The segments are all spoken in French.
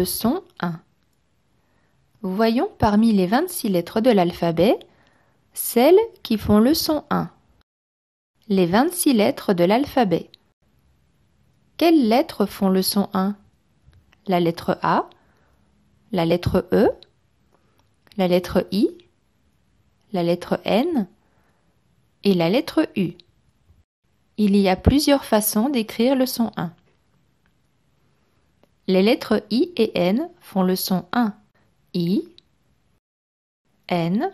Leçon 1 Voyons parmi les 26 lettres de l'alphabet celles qui font le son 1. Les 26 lettres de l'alphabet. Quelles lettres font le son 1 La lettre A, la lettre E, la lettre I, la lettre N et la lettre U. Il y a plusieurs façons d'écrire le son 1. Les lettres I et N font le son 1. I, N,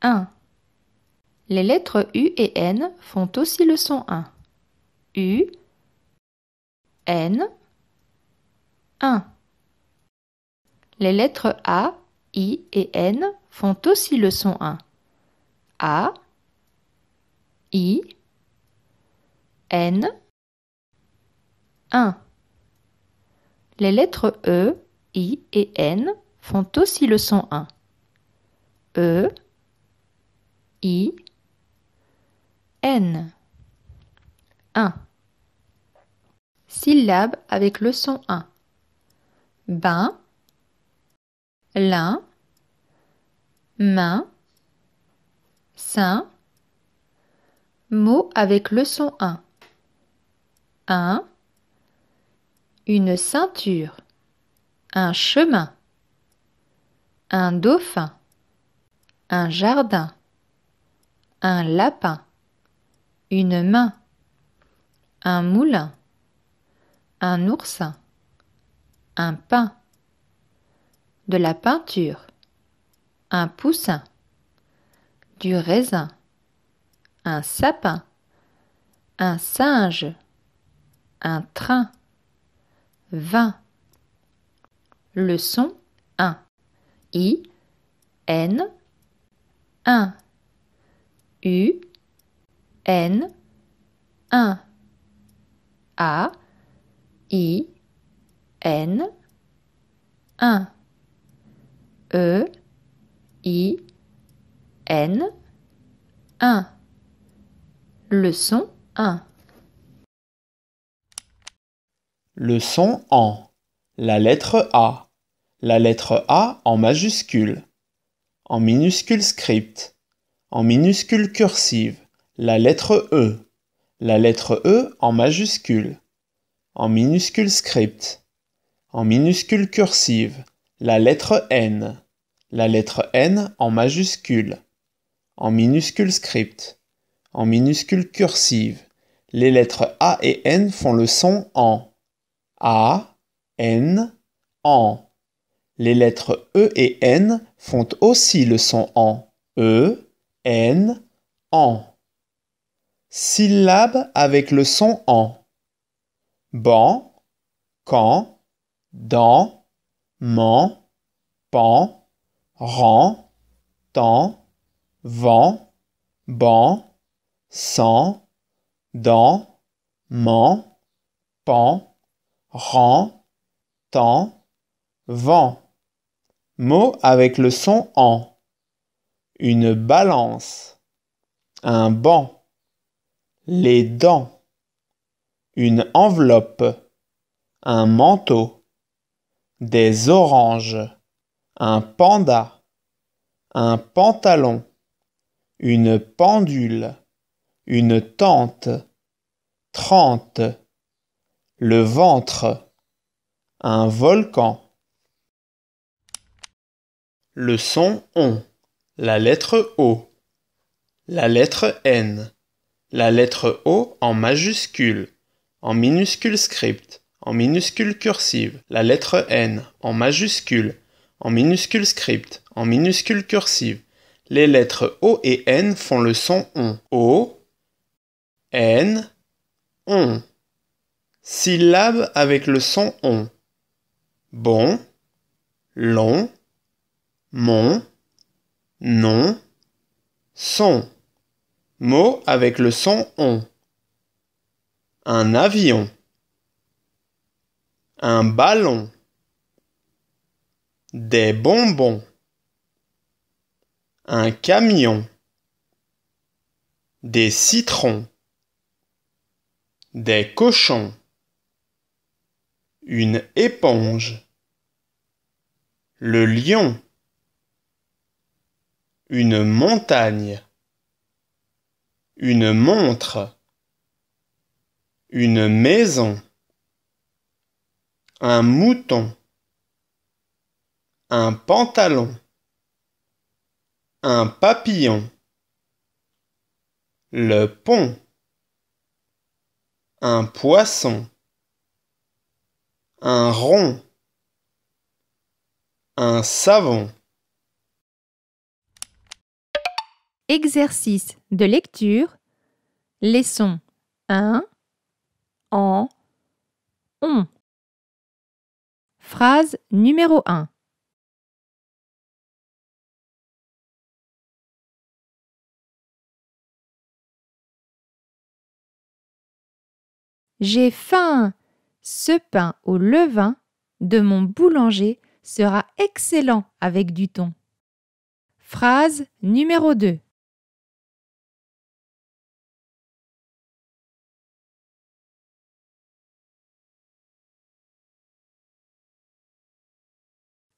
1. Les lettres U et N font aussi le son 1. U, N, 1. Les lettres A, I et N font aussi le son 1. A, I, N, 1. Les lettres E, I et N font aussi le son 1. E, I, N. 1. Syllabe avec le son 1. Bain, lin, main, sein. Mot avec le son 1. 1 une ceinture, un chemin, un dauphin, un jardin, un lapin, une main, un moulin, un oursin, un pain, de la peinture, un poussin, du raisin, un sapin, un singe, un train. 20. Leçon 1. I, N, 1. U, N, 1. A, I, N, 1. E, I, N, 1. Leçon 1. Le son en. La lettre A. La lettre A en majuscule. En minuscule script. En minuscule cursive. La lettre E. La lettre E en majuscule. En minuscule script. En minuscule cursive. La lettre N. La lettre N en majuscule. En minuscule script. En minuscule cursive. Les lettres A et N font le son en. A, N, en. Les lettres E et N font aussi le son en. E, N, en. Syllabe avec le son en. Ban, CAN, dans, man, pan, ran, temps, vent, ban, sang, dans, man, pan, Rang, temps, vent. Mot avec le son en. Une balance. Un banc. Les dents. Une enveloppe. Un manteau. Des oranges. Un panda. Un pantalon. Une pendule. Une tente. Trente le ventre, un volcan. Le son on, la lettre O, la lettre N, la lettre O en majuscule, en minuscule script, en minuscule cursive, la lettre N en majuscule, en minuscule script, en minuscule cursive. Les lettres O et N font le son on. O, N, on. Syllabes avec le son on. Bon, long, mon, non, son. Mot avec le son on. Un avion. Un ballon. Des bonbons. Un camion. Des citrons. Des cochons une éponge, le lion, une montagne, une montre, une maison, un mouton, un pantalon, un papillon, le pont, un poisson un rond, un savon. Exercice de lecture, leçon 1, en, on. Phrase numéro 1. J'ai faim. Ce pain au levain de mon boulanger sera excellent avec du thon. Phrase numéro 2.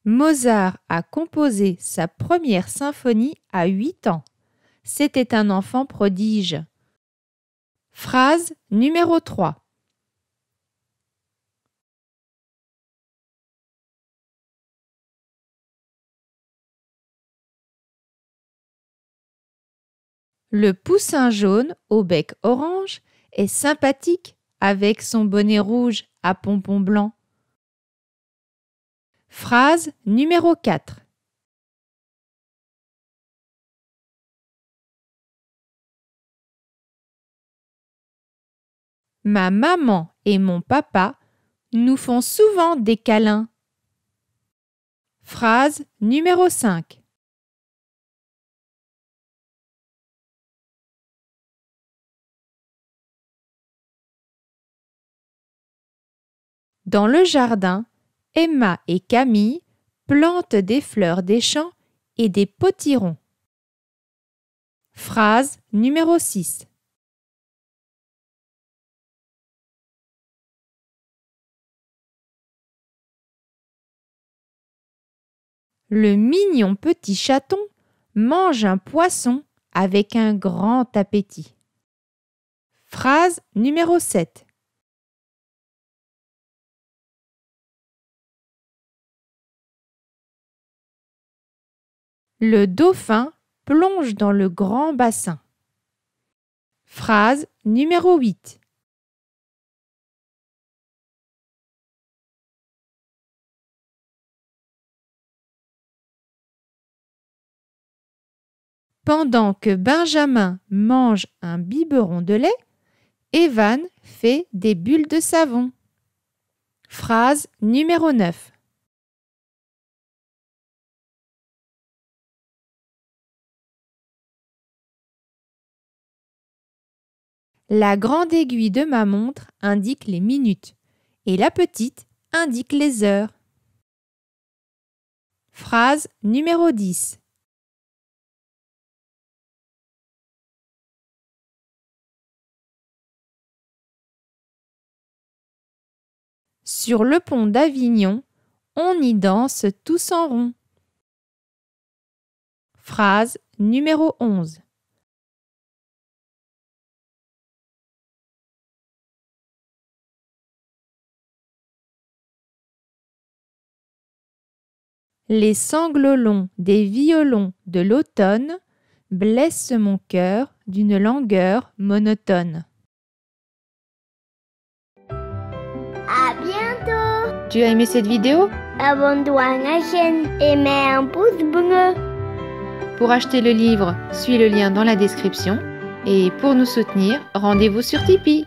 Mozart a composé sa première symphonie à 8 ans. C'était un enfant prodige. Phrase numéro 3. Le poussin jaune au bec orange est sympathique avec son bonnet rouge à pompons blancs. Phrase numéro 4. Ma maman et mon papa nous font souvent des câlins. Phrase numéro 5. Dans le jardin, Emma et Camille plantent des fleurs des champs et des potirons. Phrase numéro 6. Le mignon petit chaton mange un poisson avec un grand appétit. Phrase numéro 7. Le dauphin plonge dans le grand bassin. Phrase numéro 8. Pendant que Benjamin mange un biberon de lait, Evan fait des bulles de savon. Phrase numéro 9. La grande aiguille de ma montre indique les minutes et la petite indique les heures. Phrase numéro 10. Sur le pont d'Avignon, on y danse tous en rond. Phrase numéro 11. Les sanglots longs des violons de l'automne blessent mon cœur d'une langueur monotone. À bientôt Tu as aimé cette vidéo Abonne-toi à la chaîne et mets un pouce bleu. Pour acheter le livre, suis le lien dans la description. Et pour nous soutenir, rendez-vous sur Tipeee.